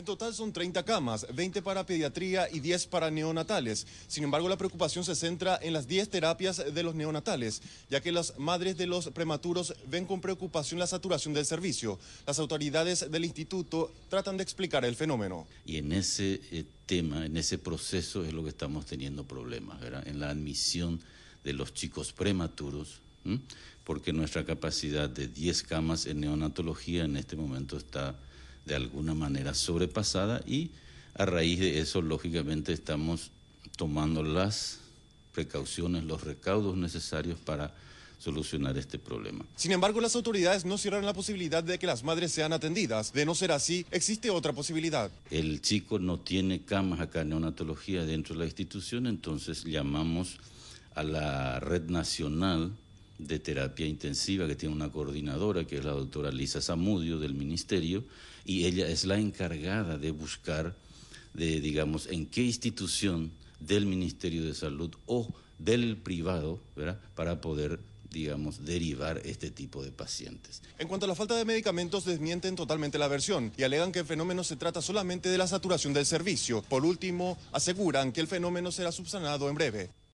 En total son 30 camas, 20 para pediatría y 10 para neonatales. Sin embargo, la preocupación se centra en las 10 terapias de los neonatales, ya que las madres de los prematuros ven con preocupación la saturación del servicio. Las autoridades del instituto tratan de explicar el fenómeno. Y en ese eh, tema, en ese proceso es lo que estamos teniendo problemas, ¿verdad? En la admisión de los chicos prematuros, porque nuestra capacidad de 10 camas en neonatología en este momento está de alguna manera sobrepasada y a raíz de eso, lógicamente, estamos tomando las precauciones, los recaudos necesarios para solucionar este problema. Sin embargo, las autoridades no cierran la posibilidad de que las madres sean atendidas. De no ser así, existe otra posibilidad. El chico no tiene camas acá en neonatología dentro de la institución, entonces llamamos a la red nacional de terapia intensiva que tiene una coordinadora, que es la doctora Lisa Zamudio del Ministerio, y ella es la encargada de buscar, de, digamos, en qué institución del Ministerio de Salud o del privado, Para poder digamos, derivar este tipo de pacientes. En cuanto a la falta de medicamentos, desmienten totalmente la versión y alegan que el fenómeno se trata solamente de la saturación del servicio. Por último, aseguran que el fenómeno será subsanado en breve.